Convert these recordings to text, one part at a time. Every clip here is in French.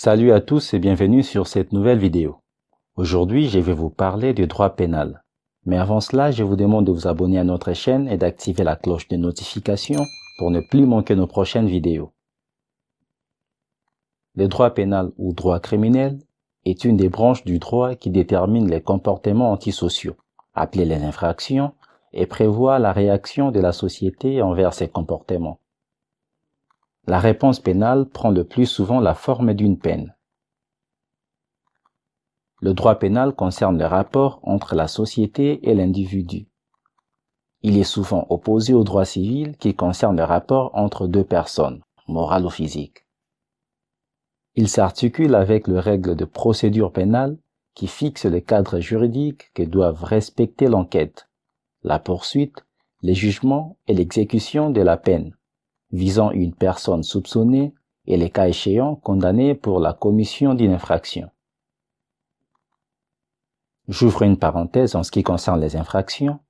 Salut à tous et bienvenue sur cette nouvelle vidéo. Aujourd'hui, je vais vous parler du droit pénal. Mais avant cela, je vous demande de vous abonner à notre chaîne et d'activer la cloche de notification pour ne plus manquer nos prochaines vidéos. Le droit pénal ou droit criminel est une des branches du droit qui détermine les comportements antisociaux, appelés les infractions, et prévoit la réaction de la société envers ces comportements. La réponse pénale prend le plus souvent la forme d'une peine. Le droit pénal concerne le rapport entre la société et l'individu. Il est souvent opposé au droit civil qui concerne le rapport entre deux personnes, morale ou physique. Il s'articule avec les règles de procédure pénale qui fixent le cadre juridique que doivent respecter l'enquête, la poursuite, les jugements et l'exécution de la peine visant une personne soupçonnée et les cas échéants condamnés pour la commission d'une infraction. J'ouvre une parenthèse en ce qui concerne les infractions.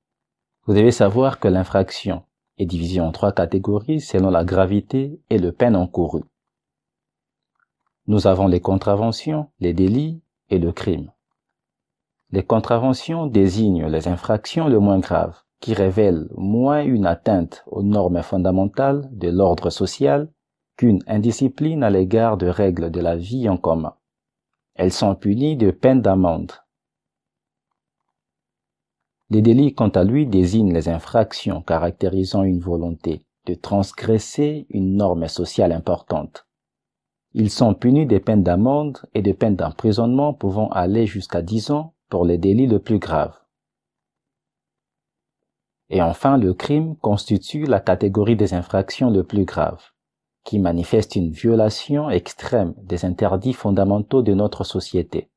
Vous devez savoir que l'infraction est divisée en trois catégories selon la gravité et le peine encourue. Nous avons les contraventions, les délits et le crime. Les contraventions désignent les infractions les moins graves, qui révèle moins une atteinte aux normes fondamentales de l'ordre social qu'une indiscipline à l'égard de règles de la vie en commun. Elles sont punies de peines d'amende. Les délits, quant à lui, désignent les infractions caractérisant une volonté de transgresser une norme sociale importante. Ils sont punis des peines d'amende et de peines d'emprisonnement pouvant aller jusqu'à 10 ans pour les délits les plus graves. Et enfin, le crime constitue la catégorie des infractions le plus graves, qui manifeste une violation extrême des interdits fondamentaux de notre société.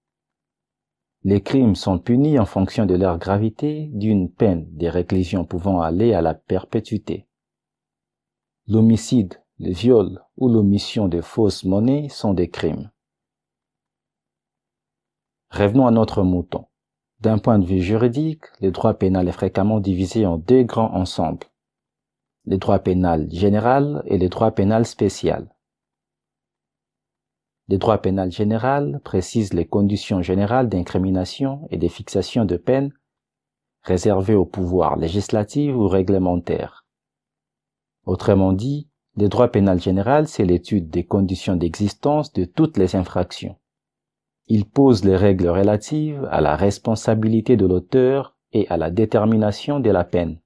Les crimes sont punis en fonction de leur gravité d'une peine des réclusions pouvant aller à la perpétuité. L'homicide, le viol ou l'omission de fausses monnaies sont des crimes. Revenons à notre mouton. D'un point de vue juridique, le droit pénal est fréquemment divisé en deux grands ensembles, le droit pénal général et le droit pénal spécial. Le droit pénal général précise les conditions générales d'incrimination et des fixations de peine réservées au pouvoir législatif ou réglementaire. Autrement dit, le droit pénal général, c'est l'étude des conditions d'existence de toutes les infractions. Il pose les règles relatives à la responsabilité de l'auteur et à la détermination de la peine.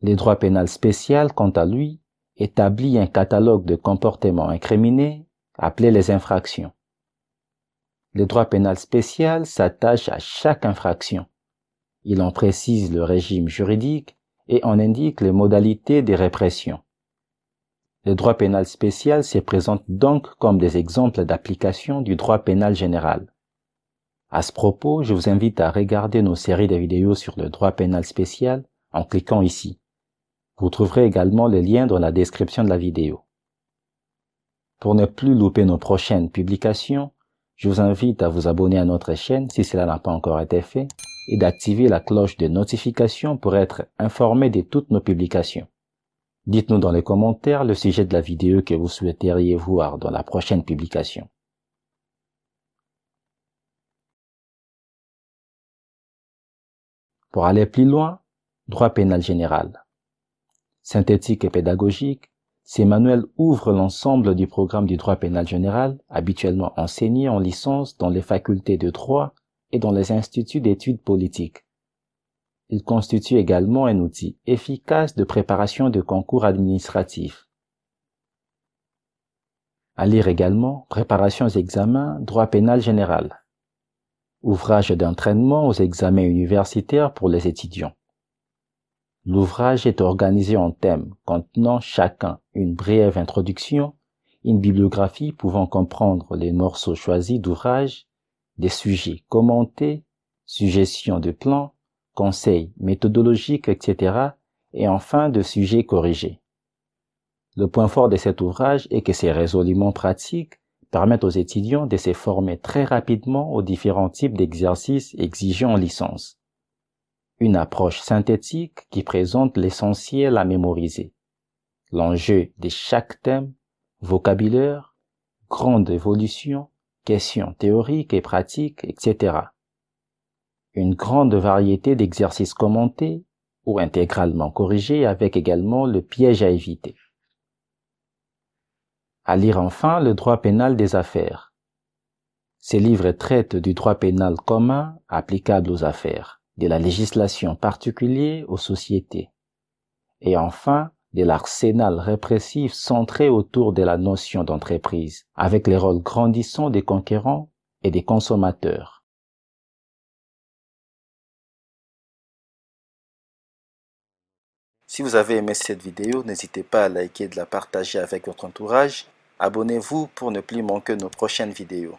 Le droit pénal spécial, quant à lui, établit un catalogue de comportements incriminés appelés les infractions. Le droit pénal spécial s'attache à chaque infraction. Il en précise le régime juridique et en indique les modalités des répressions. Le droit pénal spécial se présente donc comme des exemples d'application du droit pénal général. À ce propos, je vous invite à regarder nos séries de vidéos sur le droit pénal spécial en cliquant ici. Vous trouverez également les liens dans la description de la vidéo. Pour ne plus louper nos prochaines publications, je vous invite à vous abonner à notre chaîne si cela n'a pas encore été fait et d'activer la cloche de notification pour être informé de toutes nos publications. Dites-nous dans les commentaires le sujet de la vidéo que vous souhaiteriez voir dans la prochaine publication. Pour aller plus loin, droit pénal général. Synthétique et pédagogique, ces manuels ouvrent l'ensemble du programme du droit pénal général, habituellement enseigné en licence dans les facultés de droit et dans les instituts d'études politiques. Il constitue également un outil efficace de préparation de concours administratifs. À lire également Préparation aux examens, droit pénal général. Ouvrage d'entraînement aux examens universitaires pour les étudiants. L'ouvrage est organisé en thèmes contenant chacun une brève introduction, une bibliographie pouvant comprendre les morceaux choisis d'ouvrages, des sujets commentés, suggestions de plans, conseils méthodologiques, etc. et enfin de sujets corrigés. Le point fort de cet ouvrage est que ses résoluments pratiques permettent aux étudiants de se former très rapidement aux différents types d'exercices exigés en licence. Une approche synthétique qui présente l'essentiel à mémoriser. L'enjeu de chaque thème, vocabulaire, grande évolution, questions théoriques et pratiques, etc une grande variété d'exercices commentés ou intégralement corrigés avec également le piège à éviter. À lire enfin le droit pénal des affaires. Ces livres traitent du droit pénal commun applicable aux affaires, de la législation particulière aux sociétés, et enfin de l'arsenal répressif centré autour de la notion d'entreprise, avec les rôles grandissants des conquérants et des consommateurs. Si vous avez aimé cette vidéo, n'hésitez pas à liker et de la partager avec votre entourage. Abonnez-vous pour ne plus manquer nos prochaines vidéos.